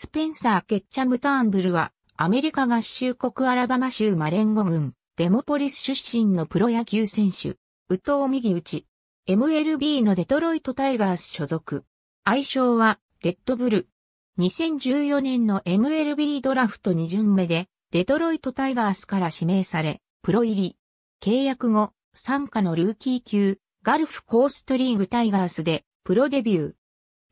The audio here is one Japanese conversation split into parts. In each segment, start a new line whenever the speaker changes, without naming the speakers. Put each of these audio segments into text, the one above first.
スペンサー・ケッチャム・ターンブルは、アメリカ合衆国アラバマ州マレンゴ郡、デモポリス出身のプロ野球選手、ウト藤右打ち、MLB のデトロイト・タイガース所属。愛称は、レッドブル。2014年の MLB ドラフト2巡目で、デトロイト・タイガースから指名され、プロ入り。契約後、参加のルーキー級、ガルフコーストリーグタイガースで、プロデビュー。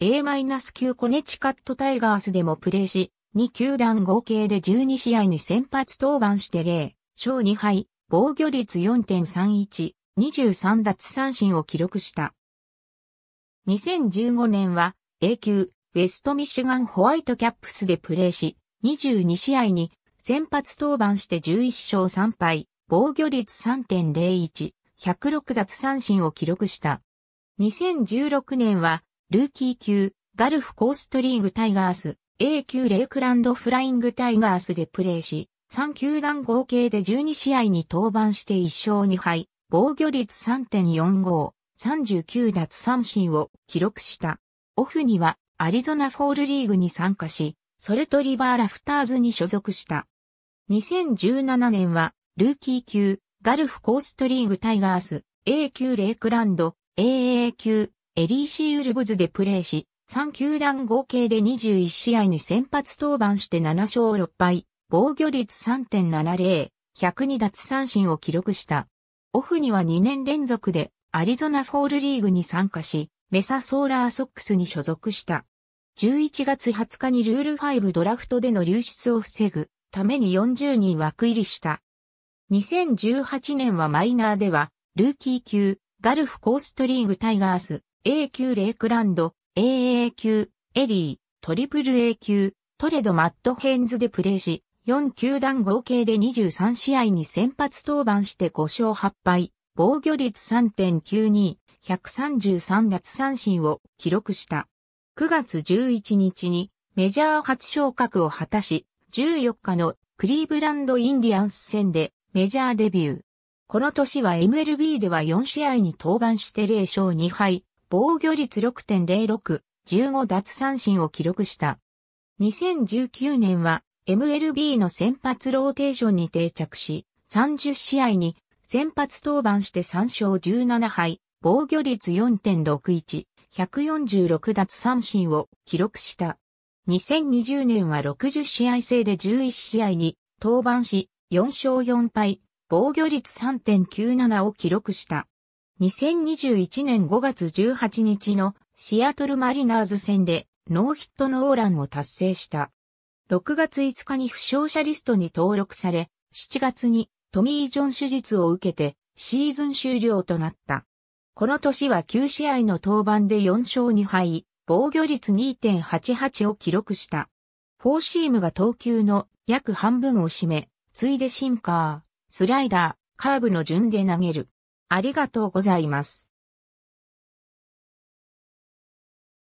A-9 コネチカットタイガースでもプレーし、2球団合計で12試合に先発登板して0、勝2敗、防御率4.31、23奪三振を記録した。2015年は A 級ウェストミシガンホワイトキャップスでプレーし、22試合に先発登板して11勝3敗、防御率3.01、106奪三振を記録した。2016年はルーキー級、ガルフコーストリーグタイガース、A 級レイクランドフライングタイガースでプレーし、3球団合計で12試合に登板して1勝2敗、防御率3.45、39奪三振を記録した。オフにはアリゾナフォールリーグに参加し、ソルトリバーラフターズに所属した。2017年は、ルーキー級、ガルフコーストリーグタイガース、A 級レイクランド、AA 級、エリーシー・ウルブズでプレーし、3球団合計で21試合に先発登板して7勝6敗、防御率3.70、102奪三振を記録した。オフには2年連続でアリゾナフォールリーグに参加し、メサソーラーソックスに所属した。11月20日にルール5ドラフトでの流出を防ぐために40人枠入りした。2018年はマイナーでは、ルーキー級、ガルフコーストリーグタイガース、A 級レイクランド、AA 級、エリー、トリプル A 級、トレドマットヘンズでプレーし、4球団合計で23試合に先発登板して5勝8敗、防御率3.92、133奪三振を記録した。9月11日にメジャー初昇格を果たし、14日のクリーブランドインディアンス戦でメジャーデビュー。この年は MLB では4試合に登板して0勝2敗、防御率6.06、15奪三振を記録した。2019年は MLB の先発ローテーションに定着し、30試合に先発登板して3勝17敗、防御率4.61、146奪三振を記録した。2020年は60試合制で11試合に登板し、4勝4敗、防御率3.97を記録した。2021年5月18日のシアトルマリナーズ戦でノーヒットノーランを達成した。6月5日に負傷者リストに登録され、7月にトミー・ジョン手術を受けてシーズン終了となった。この年は9試合の登板で4勝2敗、防御率2.88を記録した。フォーシームが投球の約半分を占め、ついでシンカー、スライダー、カーブの順で投げる。ありがとうございます。